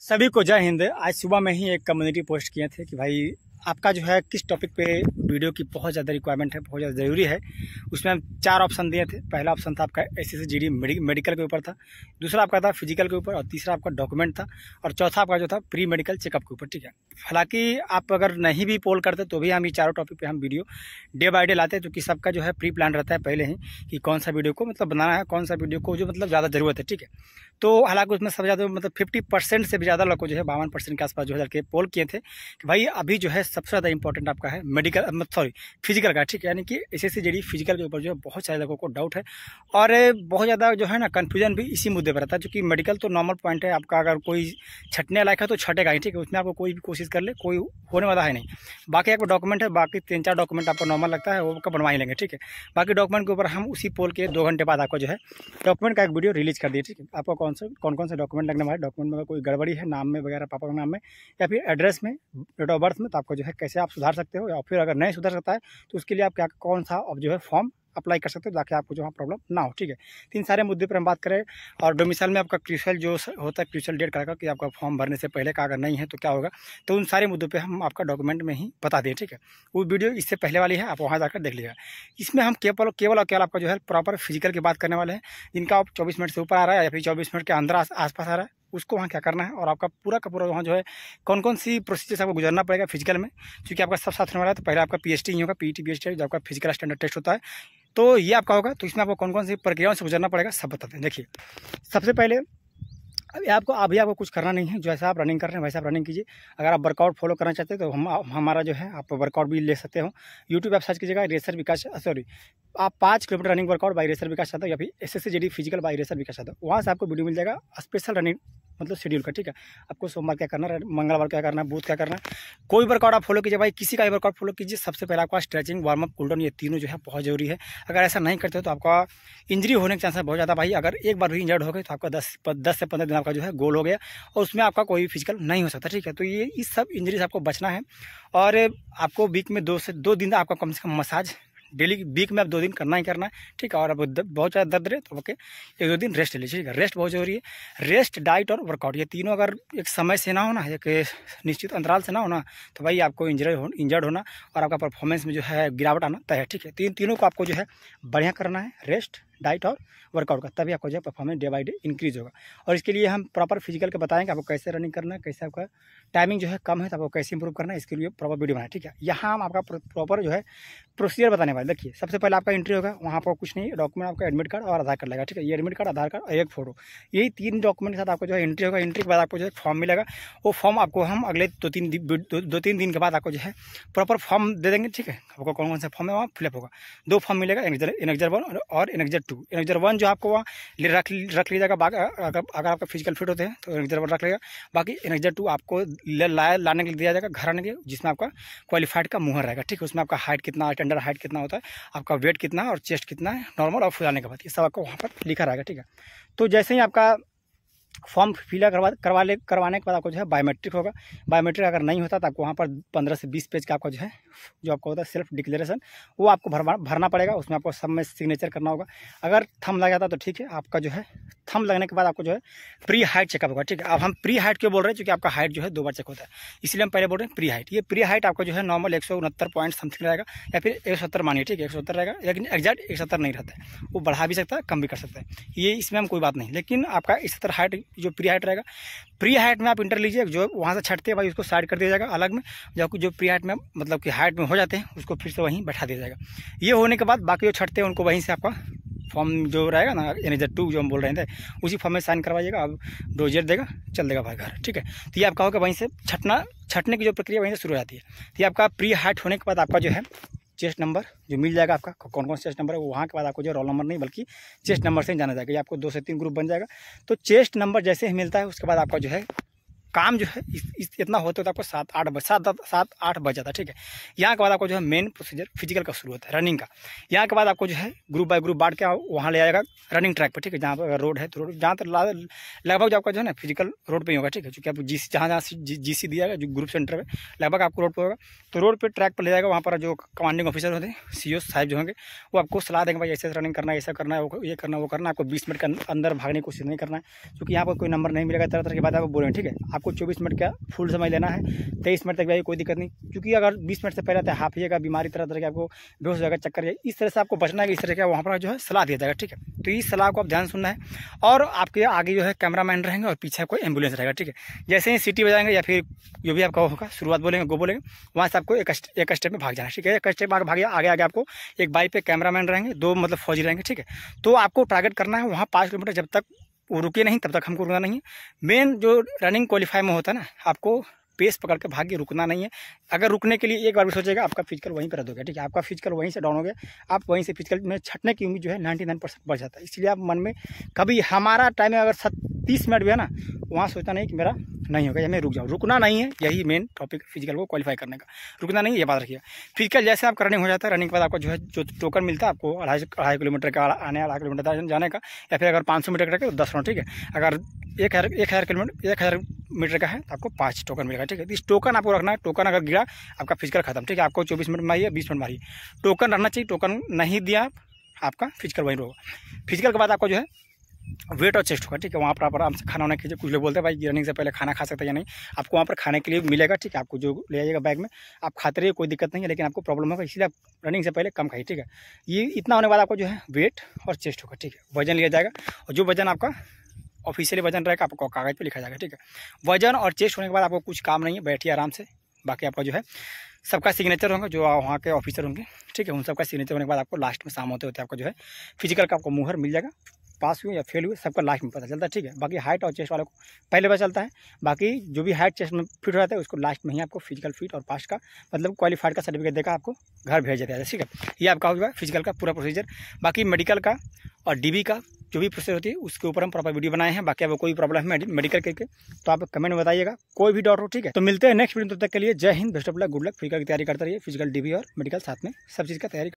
सभी को जय हिंद आज सुबह में ही एक कम्युनिटी पोस्ट किए थे कि भाई आपका जो है किस टॉपिक पे वीडियो की बहुत ज़्यादा रिक्वायरमेंट है बहुत ज़्यादा ज़रूरी है उसमें हम चार ऑप्शन दिए थे पहला ऑप्शन था आपका एस एस जी मेडिकल के ऊपर था दूसरा आपका था फिजिकल के ऊपर और तीसरा आपका डॉक्यूमेंट था और चौथा आपका जो था प्री मेडिकल चेकअप के ऊपर ठीक है हालांकि आप अगर नहीं भी पोल करते तो भी हम ये चारों टॉपिक पर हम वीडियो डे बाई डे लाते क्योंकि सबका जो है प्री प्लान रहता है पहले ही कि कौन सा वीडियो को मतलब बनाना है कौन सा वीडियो को जो मतलब ज़्यादा ज़रूरत है ठीक है तो हालांकि उसमें सबसे ज़्यादा मतलब फिफ्टी परसेंट से भी ज़्यादा लोग को जो है बावन परसेंट के आसपास जो है लड़के पोल किए थे कि भाई अभी जो है सबसे ज़्यादा इंपॉर्टेंट आपका है मेडिकल मतलब सॉरी फिजिकल का ठीक है यानी कि एस एस फिजिकल के ऊपर जो है बहुत सारे लोगों को डाउट है और बहुत ज़्यादा जो है ना कन्फ्यूजन भी इसी मुद्दे पर रहता है चूँकि मेडिकल तो नॉर्मल पॉइंट है आपका अगर कोई छटने लायक है तो छटेगा ही ठीक है उसमें आपको कोई भी कोशिश कर ले कोई होने वाला है नहीं बाकी आपका डॉक्यूमेंट है बाकी तीन चार डॉक्यूमेंट आपको नॉर्मल लगता है वो आपका बनवा ही लेंगे ठीक है बाकी डॉक्यूमेंट के ऊपर हम उसी पोल के दो घंटे बाद आपको जो है डॉक्यूमेंट का एक वीडियो रिलीज कर दिए ठीक है आपको कौन से कौन कौन से डॉक्यूमेंट लगने वाले डॉक्यूमेंट में कोई गड़बड़ी है नाम में वगैरह पापा के नाम में या फिर एड्रेस में डेट ऑफ बर्थ में तो आपको जो है कैसे आप सुधार सकते हो या फिर अगर नहीं सुधार सकता है तो उसके लिए आप क्या कौन सा जो है फॉर्म अप्लाई कर सकते हो ताकि आपको जो है प्रॉब्लम ना हो ठीक है तीन सारे मुद्दे पर हम बात करें और डोमिसाइल में आपका क्रिशल जो होता है क्रिशल डेट का कि आपका फॉर्म भरने से पहले का अगर नहीं है तो क्या होगा तो उन सारे मुद्दों पर हम आपका डॉक्यूमेंट में ही बता दें ठीक है वो वीडियो इससे पहले वाली है आप वहाँ जाकर देख लीजिएगा इसमें हम केवल केवल और केवल आपका जो है प्रॉपर फिजिकल की बात करने वाले हैं जिनका आप चौबीस मिनट से ऊपर आ रहा है या फिर चौबीस मिनट के अंदर आस आ रहा है उसको वहाँ क्या करना है और आपका पूरा का पूरा वहाँ जो है कौन कौन सी प्रोसीजर आपको गुजरना पड़ेगा फिजिकल में क्योंकि आपका सब साथ होने वाला है तो पहले आपका पी एच टी ही होगा P T P H T जो आपका फिजिकल स्टैंडर्ड टेस्ट होता है तो ये आपका होगा तो इसमें आपको कौन कौन सी प्रक्रियाओं से गुजरना पड़ेगा सब बताते हैं देखिए सबसे पहले अभी आपको अभी आपको कुछ करना नहीं है जैसा आप रनिंग कर रहे हैं वैसा आप रनिंग कीजिए अगर आप वर्कआउट फॉलो करना चाहते हैं तो हम हमारा जो है आप वर्कआउट भी ले सकते हो यूट्यूब आप सर्च कीजिएगा रेसर विकास सॉरी आप पाँच kilometre running workout by racer Vikas चाहते हो या फिर S S physical by racer Vikas चाहते हो वहाँ से आपको वीडियो मिल जाएगा स्पेशल रनिंग मतलब शेड्यूल का ठीक है आपको सोमवार क्या करना है मंगलवार क्या करना है बुध क्या करना है कोई वर्कआउट आप फॉलो कीजिए भाई किसी का भी वर्कआउट फॉलो कीजिए सबसे पहले आपका stretching warm up cool down ये तीनों जो है बहुत जरूरी है अगर ऐसा नहीं करते हो तो आपका इंजरी होने के चांसेस बहुत ज़्यादा भाई अगर एक बार भी इंजर्ड हो गए तो आपका दस दस से पंद्रह दिन आपका जो है गोल हो गया और उसमें आपका कोई भी फिजिकल नहीं हो सकता ठीक है तो ये इस सब इंजरी से आपको बचना है और आपको वीक में दो से दो दिन आपका कम से कम मसाज डेली वीक में आप दो दिन करना ही करना है ठीक है और अब बहुत ज़्यादा दर्द रहे तो ओके एक दो दिन रेस्ट लीजिए रेस्ट बहुत जरूरी है रेस्ट डाइट और वर्कआउट ये तीनों अगर एक समय से ना होना एक निश्चित अंतराल से ना होना तो भाई आपको इंजर हो इंजर्ड होना और आपका परफॉर्मेंस में जो है गिरावट आना तय है ठीक है तीन तीनों को आपको जो है बढ़िया करना है रेस्ट डाइट और वर्कआउट का तभी आपका जो है performance day by day increase होगा और इसके लिए हम प्रॉपर फिजिकल के बताएंगे आपको कैसे रनिंग करना है कैसे आपका टाइमिंग जो है कम है तो आपको कैसे इंप्रूव करना है इसके लिए प्रॉपर वीडियो बनाए ठीक है यहाँ हम आपका प्रॉपर जो है प्रोसीजर बताने वाले देखिए सबसे पहले आपका एंट्री होगा वहाँ पर कुछ नहीं डॉक्यूमेंट आपका एडमिट कार्ड और आधार कार्ड लगेगा ठीक है ये एडमिट कार्ड आधार कार्ड और एक फोटो यही तीन डॉक्यूमेंट के साथ आपको जो है एंट्री होगा एंट्री के बाद आपको जो है फॉर्म मिलेगा वो फॉर्म आपको हम अगले दो तीन दो तीन दिन के बाद आपको जो है प्रॉपर फॉर्म दे देंगे ठीक है आपको कौन कौन सा फॉर्म है वहाँ फिलअप होगा दो फॉर्म मिलेगा एनेक्जर एनेक्जर वन और एनेक्जर टू इरेजर वन जो आपको वहाँ रख रख लीजिएगा अगर अगर आपका फिजिकल फिट होते हैं तो इरेजर वन रख लेगा बाकी इरेजर टू आपको लाया लाने के लिए दिया जाएगा घर आने के जिसमें आपका क्वालिफाइड का मुहर रहेगा ठीक है उसमें आपका हाइट कितना टेंडर हाइट कितना होता है आपका वेट कितना और चेस्ट कितना है नॉर्मल और फुलाने के बाद ये सब आपको वहाँ पर लिखा रहेगा ठीक है तो जैसे ही आपका फॉर्म फिल करवा करवा ले करवाने के बाद आपको जो है बायोमेट्रिक होगा बायोमेट्रिक अगर नहीं होता तो आपको वहाँ पर पंद्रह से बीस पेज का आपका जो है जो आपका होता है सेल्फ डिक्लेरेशन वो आपको भरवा भरना पड़ेगा उसमें आपको सब में सिग्नेचर करना होगा अगर थम लग जाता तो ठीक है आपका जो है थम लगने के बाद आपको जो है प्री हाइट चेकअप होगा ठीक है अब हम प्री हाइट क्यों बोल रहे हैं क्योंकि आपका हाइट जो है दो बार चेक होता है इसलिए हम पहले बोल रहे हैं प्री हाइट ये प्री हाइट आपका जो है नॉर्मल एक पॉइंट समथिंग रहेगा या फिर एक सौ मानिए ठीक है एक सौ रहेगा लेकिन एग्जैक्ट एक सौ नहीं रहता है वो बढ़ा भी सकता है कम भी कर सकता है ये इसमें हम कोई बात नहीं लेकिन आपका इस हाइट जो प्री हाइट रहेगा प्री हाइट में आप इंटर लीजिए जो वहाँ से छटते हैं भाई उसको साइड कर दिया जाएगा अलग में जबकि जो प्री हाइट में मतलब कि हाइट में हो जाते हैं उसको फिर से वहीं बैठा दिया जाएगा ये होने के बाद बाकी जो छटते हैं उनको वहीं से आपका फॉर्म जो रहेगा ना यानी जब टू जो हम बोल रहे थे उसी फॉर्म में साइन करवाइएगा अब डोजेट देगा चल देगा भाई घर ठीक है तो ये आपका होगा वहीं से छटना छटने की जो प्रक्रिया वहीं से शुरू हो जाती है तो ये आपका प्री हाइट होने के बाद आपका जो है चेस्ट नंबर जो मिल जाएगा आपका कौन कौन चेस्ट नंबर है वो वहाँ के बाद आपको जो रोल नंबर नहीं बल्कि चेस्ट नंबर से ही जाना जाएगा ये आपको दो से तीन ग्रुप बन जाएगा तो चेस्ट नंबर जैसे ही मिलता है उसके बाद आपका जो है काम जो है इस, इस इतना होते होता आपको सात आठ बज सात सात आठ बज जाता है ठीक है यहाँ के बाद आपको जो है मेन प्रोसीजर फिजिकल का शुरू होता है रनिंग का यहाँ के बाद आपको जो है ग्रुप बाय ग्रुप बांट के वहाँ ले जाएगा रनिंग ट्रैक पर ठीक है जहाँ पर अगर रोड है तो रोड जहाँ तक लगभग जो आपका जो है ना फिजिकल रोड पर ही होगा ठीक है चूँकि आपको जी जहाँ जहाँ जी सी दिया जो ग्रुप सेंटर है लगभग आपको रोड पर होगा तो रोड पर ट्रैक पर ले जाएगा वहाँ पर जो कमांडिंग ऑफिसर होते हैं सी साहब जो होंगे वो आपको सलाह देंगे भाई ऐसे रनिंग करना है ऐसा करना है वो ये करना वो करना आपको बीस मिनट के अं, अंदर भागने की कोशिश नहीं करना है क्योंकि यहाँ पर कोई नंबर नहीं मिलेगा तरह तरह की बात आपको बोलेंगे ठीक है आप आपको चौबीस मिनट का फुल समय लेना है तेईस मिनट तक जाइए कोई दिक्कत नहीं क्योंकि अगर बीस मिनट से पहले आता तो है हाफिएगा बीमारी तरह तरह के आपको बेहोश जाएगा चक्कर इस तरह से आपको बचना है इस तरह का वहाँ पर जो है सलाह दिया जाएगा ठीक है तो इस सलाह को आप ध्यान सुनना है और आपके आगे जो है कैमरा मैन रहेंगे और पीछे आपको एम्बुलेंस रहेगा ठीक है जैसे ही सिटी बजाएंगे या फिर जो भी आपका होगा शुरुआत बोलेंगे गो बोलेंगे वहाँ से आपको एक स्टेप में भाग जाना ठीक है एक स्टेप आगे भाग आगे आगे आपको एक बाइक पर कैमरा मैन रहेंगे दो मतलब फौजी रहेंगे ठीक है तो आपको टारगेट करना है वहाँ पाँच किलोमीटर जब तक वो रुके नहीं तब तक हमको रुकना नहीं है मेन जो रनिंग क्वालिफाई में होता है ना आपको पेस पकड़ के भाग के रुकना नहीं है अगर रुकने के लिए एक बार भी सोचेगा आपका फिजिकल वहीं पर रद्द हो गया ठीक है आपका फिजिकल वहीं से डाउन हो गया आप वहीं से फिजिकल में छटने की उम्मीद जो है नाइन्टी नाइन परसेंट बढ़ जाता है इसलिए आप मन में कभी हमारा टाइम अगर सत्तीस मिनट भी है ना वहाँ सोचना नहीं कि मेरा नहीं होगा यानी मैं रुक जाऊँ रुकना नहीं है यही मेन टॉपिक फिजिकल को क्वालिफाई करने का रुकना नहीं है ये बात रखिए फिजिकल जैसे आपका रनिंग हो जाता है रनिंग के बाद आपको जो है जो टोकन मिलता है आपको अढ़ाई अढ़ाई किलोमीटर का आने अढ़ाई किलोमीटर जाने का या फिर अगर पाँच मीटर का तो दस राउंड ठीक है अगर एक हज़ार एक हज़ार किलोमीटर एक हज़ार मीटर का है तो आपको पाँच टोकन मिलेगा ठीक है तो इस टोकन आपको रखना है टोकन अगर गिरा आपका फिजिकल खत्म ठीक है आपको चौबीस मिनट मारिए बीस मिनट मारिए टोकन रहना चाहिए टोकन नहीं दिया आपका फिजिकल वहीं रहेगा फिजिकल के बाद आपको जो है वेट और चेस्ट होगा ठीक है वहाँ पर आप आराम से खाना होना कीजिए कुछ लोग बोलते हैं भाई रनिंग से पहले खाना खा सकते हैं या नहीं आपको वहाँ पर खाने के लिए मिलेगा ठीक है आपको जो ले जाएगा बैग में आप खाते रहिए कोई दिक्कत नहीं है लेकिन आपको प्रॉब्लम होगा इसलिए आप रनिंग से पहले कम खाइए ठीक है ये इतना होने के बाद आपको जो है वेट और चेस्ट होगा ठीक है वजन लिया जाएगा और जो वजन आपका ऑफिशियली वजन रहेगा आपको कागज़ पर लिखा जाएगा ठीक है वजन और चेस्ट होने के बाद आपको कुछ काम नहीं है बैठिए आराम से बाकी आपका जो है सबका सिग्नेचर होगा जो वहाँ के ऑफिसर होंगे ठीक है उन सबका सिग्नेचर होने के बाद आपको लास्ट में शाम होते होते आपको जो है फिजिकल का आपको मुहर मिल जाएगा पास हुए या फेल हुए सबका लास्ट में पता चलता है ठीक है बाकी हाइट और चेस्ट वालों को पहले पता चलता है बाकी जो भी हाइट चेस्ट में फिट हो जाता है उसको लास्ट में ही आपको फिजिकल फिट और पास का मतलब क्वालिफाइड का सर्टिफिकेट देकर आपको घर भेज देता है ठीक है ये आपका होगा फिजिकल का पूरा प्रोसीजर बाकी मेडिकल का और डीबी का जो भी प्रोसेस होती है उसके ऊपर हम प्रॉपर वीडियो बनाए हैं बाकी अगर कोई प्रॉब्लम है मेडिकल करके तो आप कमेंट में बताइएगा कोई भी डॉट हो ठीक है तो मिलते हैं नेक्स्ट वीडियो तब तक के लिए जय हिंद best of luck good luck physical की तैयारी करते रहिए फिजिकल डीबी और मेडिकल साथ में सब चीज़ का तैयारी